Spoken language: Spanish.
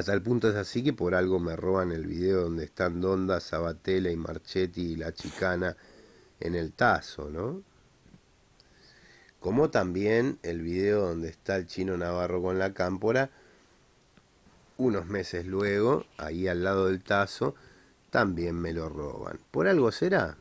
Hasta tal punto es así que por algo me roban el video donde están Donda, Sabatella y Marchetti y la chicana en el tazo, ¿no? Como también el video donde está el chino Navarro con la cámpora, unos meses luego, ahí al lado del tazo, también me lo roban. ¿Por algo será?